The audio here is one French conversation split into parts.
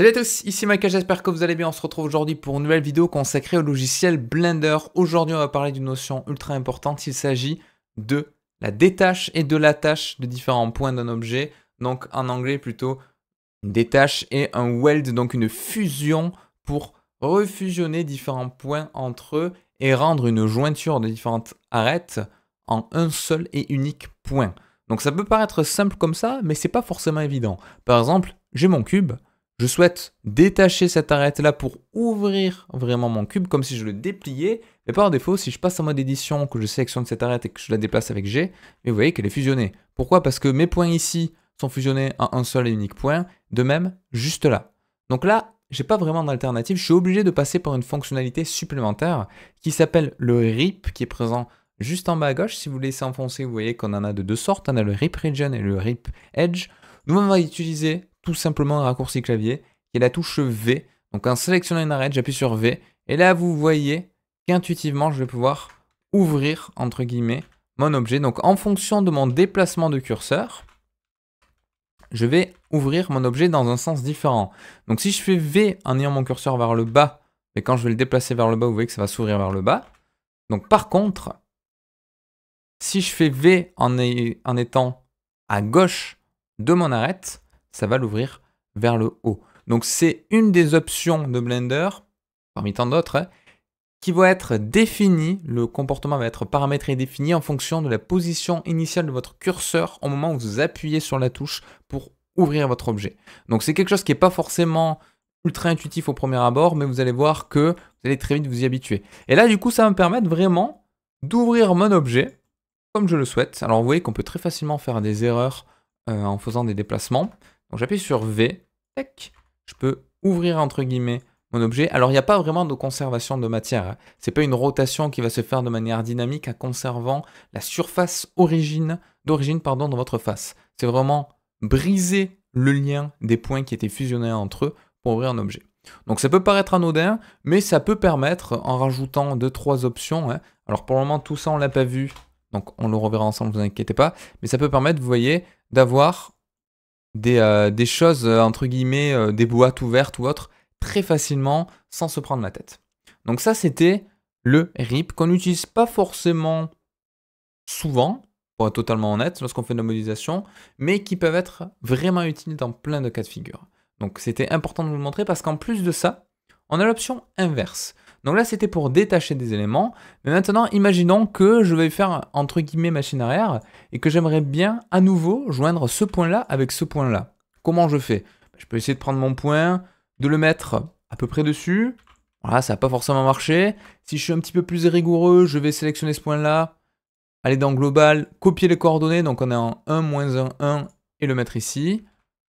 Salut à tous, ici Michael, j'espère que vous allez bien. On se retrouve aujourd'hui pour une nouvelle vidéo consacrée au logiciel Blender. Aujourd'hui, on va parler d'une notion ultra importante, il s'agit de la détache et de l'attache de différents points d'un objet. Donc en anglais plutôt détache et un weld, donc une fusion pour refusionner différents points entre eux et rendre une jointure de différentes arêtes en un seul et unique point. Donc ça peut paraître simple comme ça, mais c'est pas forcément évident. Par exemple, j'ai mon cube, je souhaite détacher cette arête-là pour ouvrir vraiment mon cube, comme si je le dépliais. Mais par défaut, si je passe en mode édition, que je sélectionne cette arête et que je la déplace avec G, vous voyez qu'elle est fusionnée. Pourquoi Parce que mes points ici sont fusionnés en un seul et unique point, de même juste là. Donc là, je n'ai pas vraiment d'alternative, je suis obligé de passer par une fonctionnalité supplémentaire qui s'appelle le RIP, qui est présent juste en bas à gauche. Si vous laissez enfoncer, vous voyez qu'on en a de deux sortes, on a le RIP Region et le RIP Edge. Nous, on va utiliser tout simplement un raccourci clavier, qui est la touche V. Donc en sélectionnant une arête, j'appuie sur V, et là vous voyez qu'intuitivement je vais pouvoir ouvrir, entre guillemets, mon objet. Donc en fonction de mon déplacement de curseur, je vais ouvrir mon objet dans un sens différent. Donc si je fais V en ayant mon curseur vers le bas, et quand je vais le déplacer vers le bas, vous voyez que ça va s'ouvrir vers le bas. Donc par contre, si je fais V en, en étant à gauche de mon arête, ça va l'ouvrir vers le haut. Donc c'est une des options de Blender, parmi tant d'autres, hein, qui va être définie, le comportement va être paramétré et défini en fonction de la position initiale de votre curseur au moment où vous appuyez sur la touche pour ouvrir votre objet. Donc c'est quelque chose qui n'est pas forcément ultra intuitif au premier abord, mais vous allez voir que vous allez très vite vous y habituer. Et là, du coup, ça va me permettre vraiment d'ouvrir mon objet comme je le souhaite. Alors vous voyez qu'on peut très facilement faire des erreurs euh, en faisant des déplacements. Donc j'appuie sur V, je peux ouvrir entre guillemets mon objet. Alors il n'y a pas vraiment de conservation de matière. ce hein. C'est pas une rotation qui va se faire de manière dynamique en conservant la surface d'origine pardon de votre face. C'est vraiment briser le lien des points qui étaient fusionnés entre eux pour ouvrir un objet. Donc ça peut paraître anodin, mais ça peut permettre en rajoutant deux trois options. Hein. Alors pour le moment tout ça on l'a pas vu, donc on le reverra ensemble, vous inquiétez pas. Mais ça peut permettre, vous voyez, d'avoir euh, des, choses, euh, entre guillemets, euh, des boîtes ouvertes ou autres, très facilement, sans se prendre la tête. Donc ça, c'était le RIP qu'on n'utilise pas forcément souvent, pour être totalement honnête, lorsqu'on fait de la modélisation, mais qui peuvent être vraiment utiles dans plein de cas de figure. Donc c'était important de vous le montrer parce qu'en plus de ça, on a l'option inverse. Donc là, c'était pour détacher des éléments. Mais maintenant, imaginons que je vais faire entre guillemets machine arrière et que j'aimerais bien à nouveau joindre ce point-là avec ce point-là. Comment je fais Je peux essayer de prendre mon point, de le mettre à peu près dessus. Voilà, ça n'a pas forcément marché. Si je suis un petit peu plus rigoureux, je vais sélectionner ce point-là, aller dans global, copier les coordonnées. Donc on est en 1, 1, 1 et le mettre ici.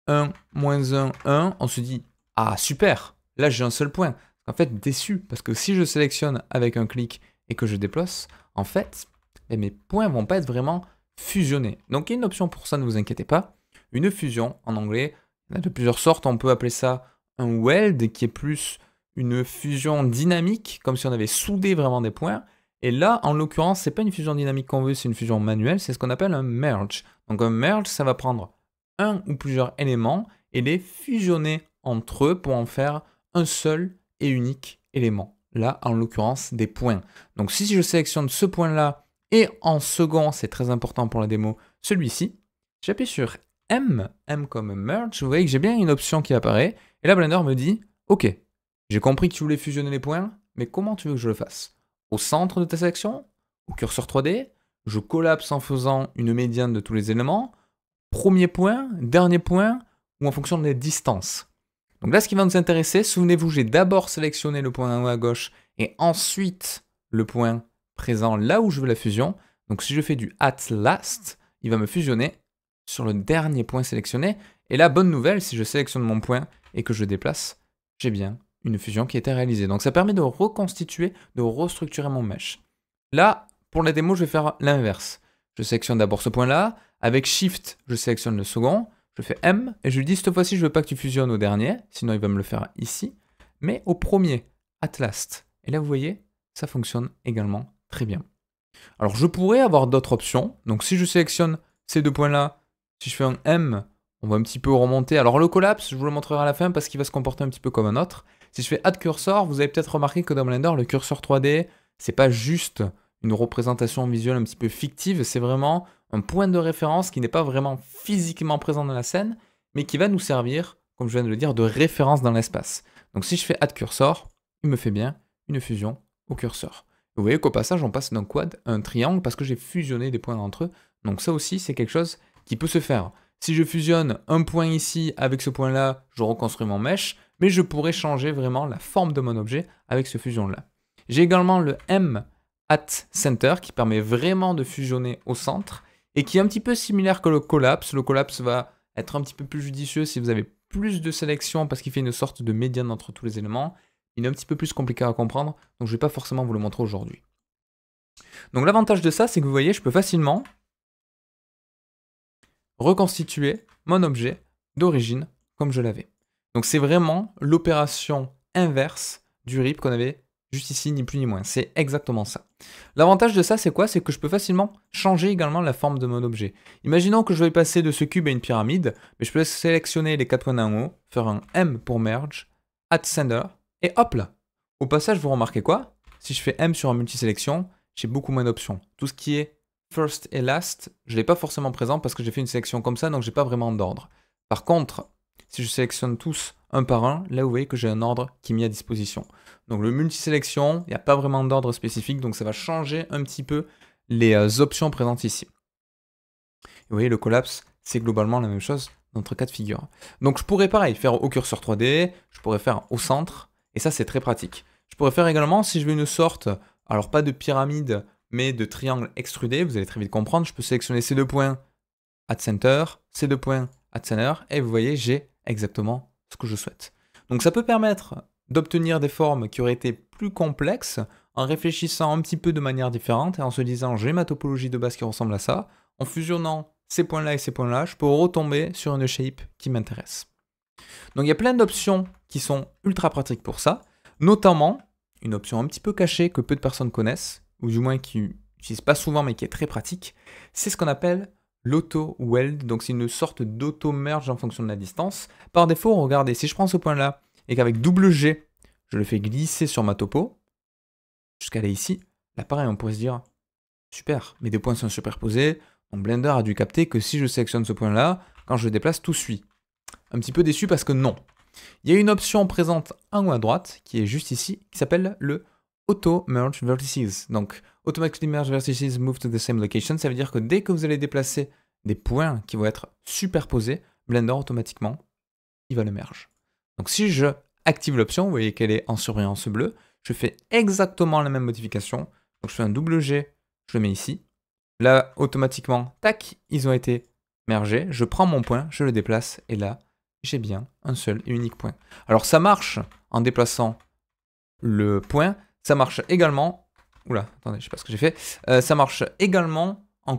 1, 1, 1. On se dit, ah super, là j'ai un seul point en fait déçu, parce que si je sélectionne avec un clic et que je déplace, en fait, eh, mes points vont pas être vraiment fusionnés. Donc il y a une option pour ça, ne vous inquiétez pas. Une fusion, en anglais, de plusieurs sortes, on peut appeler ça un weld, qui est plus une fusion dynamique, comme si on avait soudé vraiment des points. Et là, en l'occurrence, c'est pas une fusion dynamique qu'on veut, c'est une fusion manuelle, c'est ce qu'on appelle un merge. Donc un merge, ça va prendre un ou plusieurs éléments et les fusionner entre eux pour en faire un seul et unique élément. Là, en l'occurrence, des points. Donc si je sélectionne ce point-là, et en second, c'est très important pour la démo, celui-ci, j'appuie sur M, M comme merge, vous voyez que j'ai bien une option qui apparaît, et là Blender me dit, ok, j'ai compris que tu voulais fusionner les points, mais comment tu veux que je le fasse Au centre de ta sélection Au curseur 3D Je collapse en faisant une médiane de tous les éléments Premier point Dernier point Ou en fonction des distances donc là, ce qui va nous intéresser, souvenez-vous, j'ai d'abord sélectionné le point en haut à gauche et ensuite le point présent là où je veux la fusion. Donc si je fais du at last, il va me fusionner sur le dernier point sélectionné. Et là, bonne nouvelle, si je sélectionne mon point et que je déplace, j'ai bien une fusion qui a été réalisée. Donc ça permet de reconstituer, de restructurer mon mesh. Là, pour la démo, je vais faire l'inverse. Je sélectionne d'abord ce point-là. Avec Shift, je sélectionne le second je fais M, et je lui dis, cette fois-ci, je veux pas que tu fusionnes au dernier, sinon il va me le faire ici, mais au premier, at last. Et là, vous voyez, ça fonctionne également très bien. Alors, je pourrais avoir d'autres options. Donc, si je sélectionne ces deux points-là, si je fais un M, on va un petit peu remonter. Alors, le collapse, je vous le montrerai à la fin parce qu'il va se comporter un petit peu comme un autre. Si je fais Add Cursor, vous avez peut-être remarqué que dans Blender, le curseur 3D, c'est pas juste une représentation visuelle un petit peu fictive, c'est vraiment un point de référence qui n'est pas vraiment physiquement présent dans la scène, mais qui va nous servir, comme je viens de le dire, de référence dans l'espace. Donc si je fais add cursor, il me fait bien une fusion au curseur. Vous voyez qu'au passage, on passe d'un quad à un triangle parce que j'ai fusionné des points entre eux. Donc ça aussi, c'est quelque chose qui peut se faire. Si je fusionne un point ici avec ce point-là, je reconstruis mon mesh, mais je pourrais changer vraiment la forme de mon objet avec ce fusion-là. J'ai également le M at center qui permet vraiment de fusionner au centre et qui est un petit peu similaire que le collapse. Le collapse va être un petit peu plus judicieux si vous avez plus de sélection parce qu'il fait une sorte de médiane entre tous les éléments. Il est un petit peu plus compliqué à comprendre, donc je ne vais pas forcément vous le montrer aujourd'hui. Donc l'avantage de ça, c'est que vous voyez, je peux facilement reconstituer mon objet d'origine comme je l'avais. Donc c'est vraiment l'opération inverse du RIP qu'on avait Juste ici, ni plus ni moins. C'est exactement ça. L'avantage de ça, c'est quoi C'est que je peux facilement changer également la forme de mon objet. Imaginons que je vais passer de ce cube à une pyramide, mais je peux sélectionner les quatre points d'un haut, faire un M pour merge, add sender, et hop là Au passage, vous remarquez quoi Si je fais M sur un multi-sélection, j'ai beaucoup moins d'options. Tout ce qui est first et last, je ne l'ai pas forcément présent parce que j'ai fait une sélection comme ça, donc je n'ai pas vraiment d'ordre. Par contre, si je sélectionne tous un par un, là vous voyez que j'ai un ordre qui est mis à disposition. Donc le multisélection, il n'y a pas vraiment d'ordre spécifique, donc ça va changer un petit peu les euh, options présentes ici. vous voyez, le collapse, c'est globalement la même chose dans notre cas de figure. Donc je pourrais pareil faire au curseur 3D, je pourrais faire au centre, et ça c'est très pratique. Je pourrais faire également, si je veux une sorte, alors pas de pyramide, mais de triangle extrudé, vous allez très vite comprendre, je peux sélectionner ces deux points at center, ces deux points at center, et vous voyez, j'ai exactement ce que je souhaite. Donc ça peut permettre d'obtenir des formes qui auraient été plus complexes en réfléchissant un petit peu de manière différente et en se disant j'ai ma topologie de base qui ressemble à ça, en fusionnant ces points-là et ces points-là, je peux retomber sur une shape qui m'intéresse. Donc il y a plein d'options qui sont ultra pratiques pour ça, notamment une option un petit peu cachée que peu de personnes connaissent, ou du moins qui n'utilisent pas souvent mais qui est très pratique, c'est ce qu'on appelle l'auto-weld, donc c'est une sorte d'auto-merge en fonction de la distance. Par défaut, regardez, si je prends ce point-là, et qu'avec double G, je le fais glisser sur ma topo, jusqu'à aller ici, là pareil, on pourrait se dire, super, mes deux points sont superposés, mon Blender a dû capter que si je sélectionne ce point-là, quand je le déplace, tout suit. Un petit peu déçu parce que non. Il y a une option présente en haut à droite, qui est juste ici, qui s'appelle le auto-merge vertices. Donc, automatically merge vertices move to the same location. Ça veut dire que dès que vous allez déplacer des points qui vont être superposés, Blender automatiquement, il va le merge. Donc, si je active l'option, vous voyez qu'elle est en surveillance bleue, je fais exactement la même modification. Donc, je fais un double G, je le mets ici. Là, automatiquement, tac, ils ont été mergés. Je prends mon point, je le déplace et là, j'ai bien un seul et unique point. Alors, ça marche en déplaçant le point, ça marche également. Oula, attendez, je sais pas ce que j'ai fait. Euh, ça marche également en,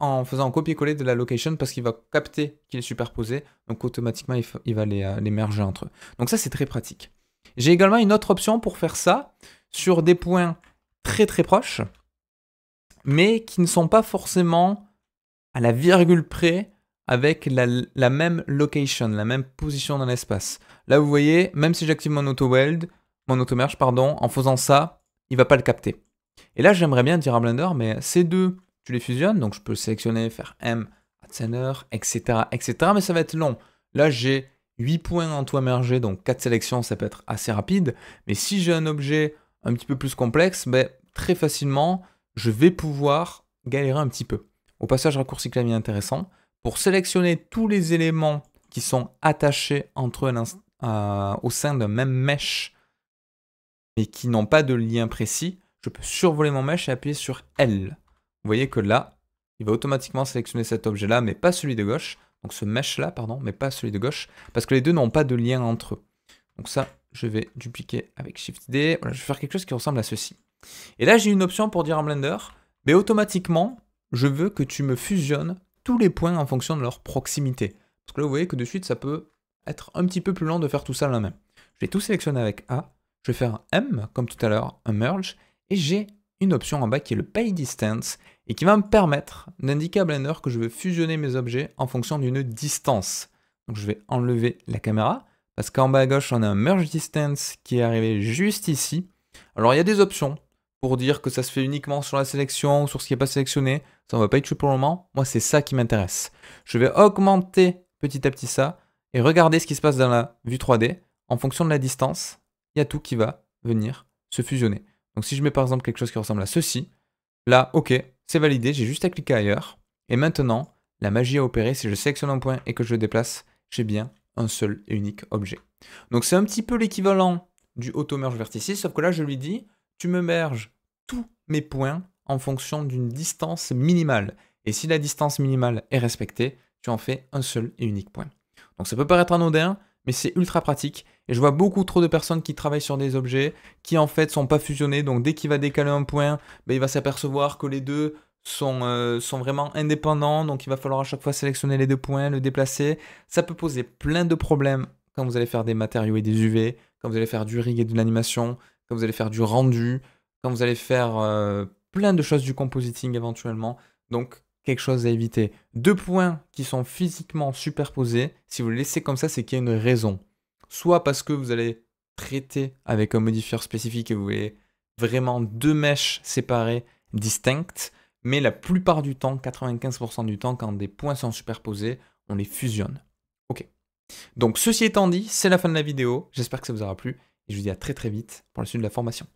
en faisant un copier-coller de la location parce qu'il va capter qu'il est superposé. Donc automatiquement, il, va euh, les, merger entre eux. Donc ça, c'est très pratique. J'ai également une autre option pour faire ça sur des points très très proches, mais qui ne sont pas forcément à la virgule près avec la, la même location, la même position dans l'espace. Là, vous voyez, même si j'active mon auto-weld, mon pardon, en faisant ça, il va pas le capter. Et là, j'aimerais bien dire à Blender, mais ces deux, tu les fusionnes, donc je peux sélectionner, faire M, etc., etc., mais ça va être long. Là, j'ai 8 points en tout émergé, donc 4 sélections, ça peut être assez rapide, mais si j'ai un objet un petit peu plus complexe, ben, très facilement, je vais pouvoir galérer un petit peu. Au passage, raccourci clavier intéressant, pour sélectionner tous les éléments qui sont attachés entre eux au sein d'un même mesh mais qui n'ont pas de lien précis, je peux survoler mon mesh et appuyer sur L. Vous voyez que là, il va automatiquement sélectionner cet objet-là, mais pas celui de gauche. Donc ce mesh-là, pardon, mais pas celui de gauche, parce que les deux n'ont pas de lien entre eux. Donc ça, je vais dupliquer avec Shift-D. Voilà, je vais faire quelque chose qui ressemble à ceci. Et là, j'ai une option pour dire en Blender, mais automatiquement, je veux que tu me fusionnes tous les points en fonction de leur proximité. Parce que là, vous voyez que de suite, ça peut être un petit peu plus lent de faire tout ça à la main. Je vais tout sélectionner avec A, je vais faire un M, comme tout à l'heure, un merge, et j'ai une option en bas qui est le pay distance, et qui va me permettre d'indiquer à Blender que je veux fusionner mes objets en fonction d'une distance. Donc je vais enlever la caméra, parce qu'en bas à gauche, on a un merge distance qui est arrivé juste ici. Alors il y a des options pour dire que ça se fait uniquement sur la sélection, ou sur ce qui n'est pas sélectionné, ça on va pas être toucher pour le moment, moi c'est ça qui m'intéresse. Je vais augmenter petit à petit ça, et regarder ce qui se passe dans la vue 3D en fonction de la distance il y a tout qui va venir se fusionner. Donc si je mets par exemple quelque chose qui ressemble à ceci, là, ok, c'est validé, j'ai juste à cliquer ailleurs. Et maintenant, la magie a opéré, si je sélectionne un point et que je le déplace, j'ai bien un seul et unique objet. Donc c'est un petit peu l'équivalent du auto-merge vertices sauf que là, je lui dis, tu me merges tous mes points en fonction d'une distance minimale. Et si la distance minimale est respectée, tu en fais un seul et unique point. Donc ça peut paraître anodin, mais c'est ultra pratique. Et je vois beaucoup trop de personnes qui travaillent sur des objets qui en fait sont pas fusionnés. Donc dès qu'il va décaler un point, ben, il va s'apercevoir que les deux sont, euh, sont vraiment indépendants. Donc il va falloir à chaque fois sélectionner les deux points, le déplacer. Ça peut poser plein de problèmes quand vous allez faire des matériaux et des UV, quand vous allez faire du rig et de l'animation, quand vous allez faire du rendu, quand vous allez faire euh, plein de choses du compositing éventuellement. Donc quelque chose à éviter. Deux points qui sont physiquement superposés, si vous les laissez comme ça, c'est qu'il y a une raison. Soit parce que vous allez traiter avec un modifieur spécifique et vous voulez vraiment deux mèches séparées, distinctes, mais la plupart du temps, 95% du temps, quand des points sont superposés, on les fusionne. Ok. Donc ceci étant dit, c'est la fin de la vidéo, j'espère que ça vous aura plu, et je vous dis à très très vite pour la suite de la formation.